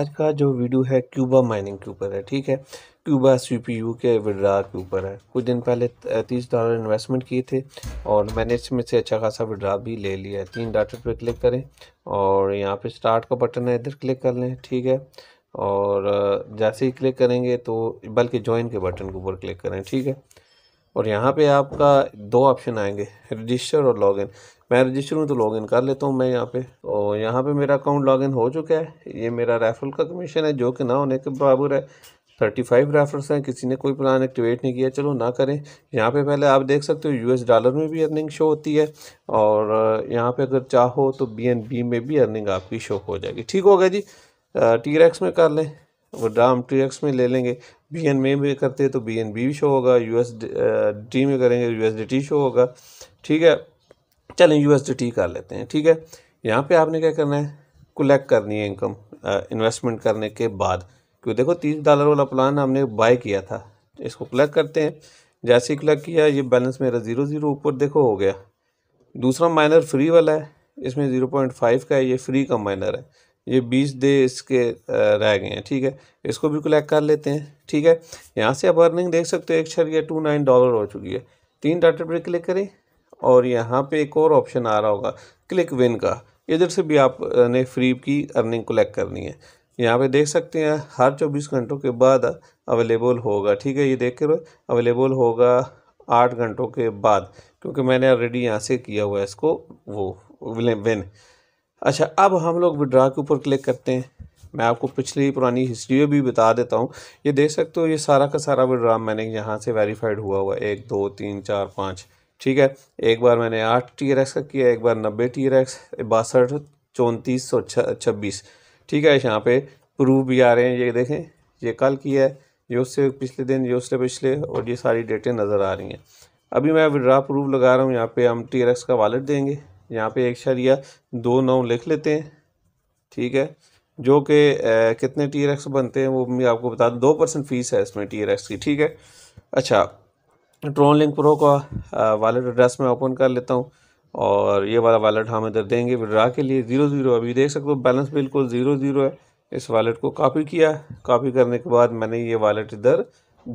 आज का जो वीडियो है क्यूबा माइनिंग के ऊपर है ठीक है क्यूबा सीपीयू के विड्रा के ऊपर है कुछ दिन पहले तीस डॉलर इन्वेस्टमेंट किए थे और मैंने इसमें से अच्छा खासा विड्रा भी ले लिया है तीन डाटा पे क्लिक करें और यहाँ पे स्टार्ट का बटन है इधर क्लिक कर लें ठीक है और जैसे ही क्लिक करेंगे तो बल्कि ज्वाइन के बटन के ऊपर क्लिक करें ठीक है और यहाँ पे आपका दो ऑप्शन आएंगे रजिस्टर और लॉगिन मैं रजिस्टर हूँ तो लॉगिन कर लेता हूँ मैं यहाँ पे और यहाँ पे मेरा अकाउंट लॉगिन हो चुका है ये मेरा रेफरल का कमीशन है जो कि ना होने के बराबर है थर्टी फाइव रेफरस हैं किसी ने कोई प्लान एक्टिवेट नहीं किया चलो ना करें यहाँ पे पहले आप देख सकते हो यूएस डॉलर में भी अर्निंग शो होती है और यहाँ पे अगर चाहो तो बीएनबी में भी अर्निंग आपकी शो हो जाएगी ठीक होगा जी टी रेक्स में कर लें वो डाम टी रेक्स में ले लेंगे बी एन में तो भी करते तो बी एन बी शो होगा यू एस टी में करेंगे U S D T show होगा ठीक है चलें यू एस डी टी कर लेते हैं ठीक है यहाँ पे आपने क्या करना है कलेक्ट करनी है इनकम इन्वेस्टमेंट uh, करने के बाद क्योंकि देखो तीस डॉलर वाला प्लान हमने बाय किया था इसको कलेक्ट करते हैं जैसे ही कलेक्ट किया ये बैलेंस मेरा ज़ीरो ज़ीरो ऊपर देखो हो गया दूसरा माइनर फ्री वाला है इसमें ज़ीरो पॉइंट फाइव का है ये फ्री का माइनर है ये बीस डे इसके रह गए हैं ठीक है इसको भी कलेक्ट कर लेते हैं ठीक है यहाँ से आप अर्निंग देख सकते हो एक यह टू नाइन डॉलर हो चुकी है तीन डाटा पर क्लिक करें और यहाँ पे एक और ऑप्शन आ रहा होगा क्लिक विन का इधर से भी आपने फ्री की अर्निंग कलेक्ट करनी है यहाँ पे देख सकते हैं हर चौबीस घंटों के बाद अवेलेबल होगा ठीक है ये देख कर अवेलेबल होगा आठ घंटों के बाद क्योंकि मैंने ऑलरेडी यहाँ से किया हुआ है इसको वो विन अच्छा अब हम लोग विड्रा के ऊपर क्लिक करते हैं मैं आपको पिछली पुरानी हिस्ट्री भी बता देता हूँ ये देख सकते हो ये सारा का सारा विड्रा मैंने यहाँ से वेरीफाइड हुआ हुआ एक दो तीन चार पाँच ठीक है एक बार मैंने आठ टी आर एक्स का किया एक बार नब्बे टी आर एक्स बासठ चौंतीस सौ छब्बीस ठीक है यहाँ पे प्रूफ भी आ रहे हैं ये देखें ये कल किया है ये उससे पिछले दिन ये उससे पिछले और ये सारी डेटें नज़र आ रही हैं अभी मैं विड्रा प्रूफ लगा रहा हूँ यहाँ पे हम टी आर एक्स का वॉलेट देंगे यहाँ पे एक शरिया दो नौ लिख लेते हैं ठीक है जो कि कितने टी एक्स बनते हैं वो मैं आपको बता दूँ दो परसेंट फीस है इसमें टी एक्स की ठीक है अच्छा ट्रोन लिंक प्रो का वॉलेट एड्रेस मैं ओपन कर लेता हूँ और ये वाला वॉलेट हम इधर देंगे विड्रा के लिए ज़ीरो ज़ीरो अभी देख सकते हो बैलेंस बिल्कुल ज़ीरो ज़ीरो है इस वॉलेट को कॉपी किया कॉपी करने के बाद मैंने ये वॉलेट इधर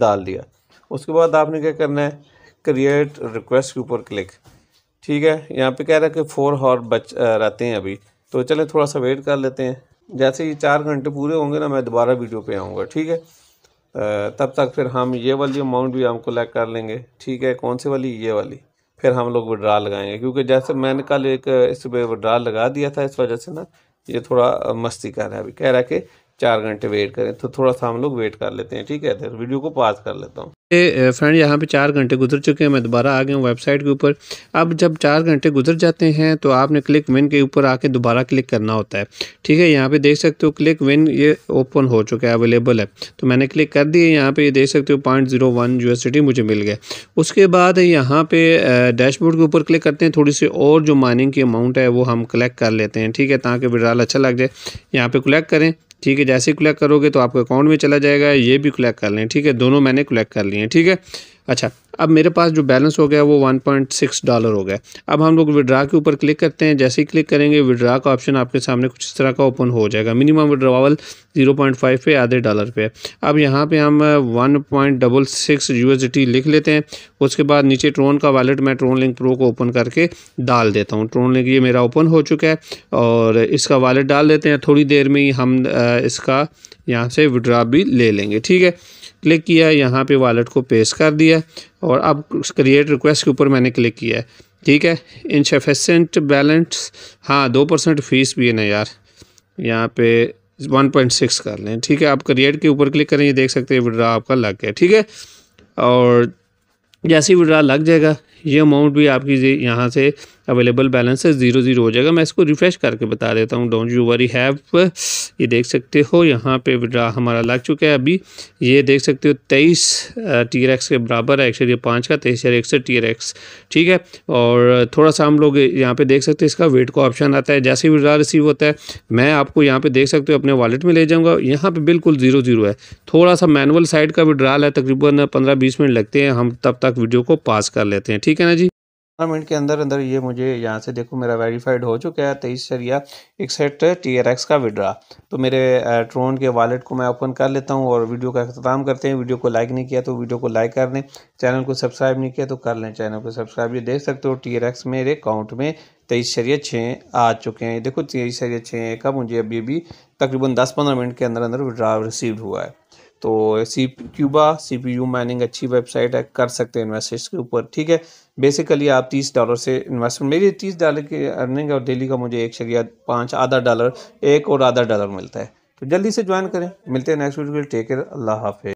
डाल दिया उसके बाद आपने क्या करना है क्रिएट रिक्वेस्ट के ऊपर क्लिक ठीक है यहाँ पे कह रहा है कि फोर हॉर बच रहते हैं अभी तो चलें थोड़ा सा वेट कर लेते हैं जैसे ये चार घंटे पूरे होंगे ना मैं दोबारा वीडियो पे आऊँगा ठीक है तब तक फिर हम ये वाली अमाउंट भी हम कलेक्ट कर लेंगे ठीक है कौन सी वाली ये वाली फिर हम लोग विड्रा लगाएंगे क्योंकि जैसे मैंने कल एक इस पर विड्रा लगा दिया था इस वजह से ना ये थोड़ा मस्ती कर रहा है अभी कह रहा है कि चार घंटे वेट करें तो थोड़ा सा हम लोग वेट कर लेते हैं ठीक है वीडियो तो को पास कर लेता हूँ फ्रेंड यहाँ पे चार घंटे गुजर चुके हैं मैं दोबारा आ गया हूँ वेबसाइट के ऊपर अब जब चार घंटे गुजर जाते हैं तो आपने क्लिक विन के ऊपर आके दोबारा क्लिक करना होता है ठीक है यहाँ पे देख सकते हो क्लिक विन ये ओपन हो चुका है अवेलेबल है तो मैंने क्लिक कर दिए यहाँ पे ये देख सकते हो पॉइंट जीरो वन यूएसडी मुझे मिल गया उसके बाद यहाँ पे डैशबोर्ड के ऊपर क्लिक करते हैं थोड़ी सी और जो माइनिंग की अमाउंट है वो हम कलेक्ट कर लेते हैं ठीक है ताकि विड्राल अच्छा लग जाए यहाँ पर कलेक्ट करें ठीक है जैसे ही क्लैक करोगे तो आपके अकाउंट में चला जाएगा ये भी क्लैक कर लें ठीक है दोनों मैंने क्लैक कर लिए हैं ठीक है अच्छा अब मेरे पास जो बैलेंस हो गया वो 1.6 डॉलर हो गया अब हम लोग विड्रा के ऊपर क्लिक करते हैं जैसे ही क्लिक करेंगे विड्रा का ऑप्शन आपके सामने कुछ इस तरह का ओपन हो जाएगा मिनिमम विड्रावल 0.5 पे आधे डॉलर पे अब यहाँ पे हम 1.66 टी लिख लेते हैं उसके बाद नीचे ट्रोन का वॉलेट मैं ट्रोन लिंक प्रो को ओपन करके डाल देता हूँ ट्रोन लिंक ये मेरा ओपन हो चुका है और इसका वालेट डाल देते हैं थोड़ी देर में ही हम इसका यहाँ से विड्रा भी ले लेंगे ठीक है क्लिक किया यहाँ पे वॉलेट को पेश कर दिया और अब क्रिएट रिक्वेस्ट के ऊपर मैंने क्लिक किया है ठीक है इंशफेसेंट बैलेंस हाँ दो परसेंट फीस भी है ना यार यहाँ पे वन पॉइंट सिक्स कर लें ठीक है आप क्रिएट के ऊपर क्लिक करें ये देख सकते हैं विड्रा आपका लग गया ठीक है और जैसे ही विड्रा लग जाएगा ये अमाउंट भी आपकी यहाँ से अवेलेबल बैलेंस है ज़ीरो ज़ीरो हो जाएगा मैं इसको रिफ़्रेश करके बता देता हूँ डोंट यू वरी हैव ये देख सकते हो यहाँ पे विड्रा हमारा लग चुका है अभी ये देख सकते हो तेईस टी आर एक्स के बराबर है ये पाँच का तेईस हज़ार एक सौ टी आर एक्स ठीक है और थोड़ा सा हम लोग यहाँ पे देख सकते हैं इसका वेट का ऑप्शन आता है जैसे ही विड्रा रिसीव होता है मैं आपको यहाँ पे देख सकते हो अपने वॉलेट में ले जाऊँगा यहाँ पर बिल्कुल ज़ीरो ज़ीरो है थोड़ा सा मैनुअल साइड का विड्राल है तकरीबन पंद्रह बीस मिनट लगते हैं हम तब तक वीडियो को पास कर लेते हैं ठीक है ना जी मिनट के अंदर अंदर ये मुझे यहाँ से देखो मेरा वेरीफाइड हो चुका है तेईस सरिया इकसठ टी आर एक्स का विड्रा तो मेरे ट्रोन के वॉलेट को मैं ओपन कर लेता हूँ और वीडियो का अख्ताम करते हैं वीडियो को लाइक नहीं किया तो वीडियो को लाइक कर लें चैनल को सब्सक्राइब नहीं किया तो कर लें चैनल को सब्सक्राइब ये देख सकते हो टी आर एक्स मेरे अकाउंट में तेईस शरिया छः आ चुके हैं देखो तेईस शरिया छः का मुझे अभी अभी तकरीबन दस पंद्रह मिनट के अंदर अंदर विड्रा रिसीव हुआ है तो सी क्यूबा सी पी यू माइनिंग अच्छी वेबसाइट है कर सकते हैं इन्वेस्टर्स के ऊपर ठीक है बेसिकली आप तीस डॉलर से इन्वेस्टमेंट मेरी तीस डॉलर की अर्निंग और डेली का मुझे एक शरिया पाँच आधा डॉलर एक और आधा डॉलर मिलता है तो जल्दी से ज्वाइन करें मिलते हैं नेक्स्ट वीडियो टेक केयर अल्लाह हाफि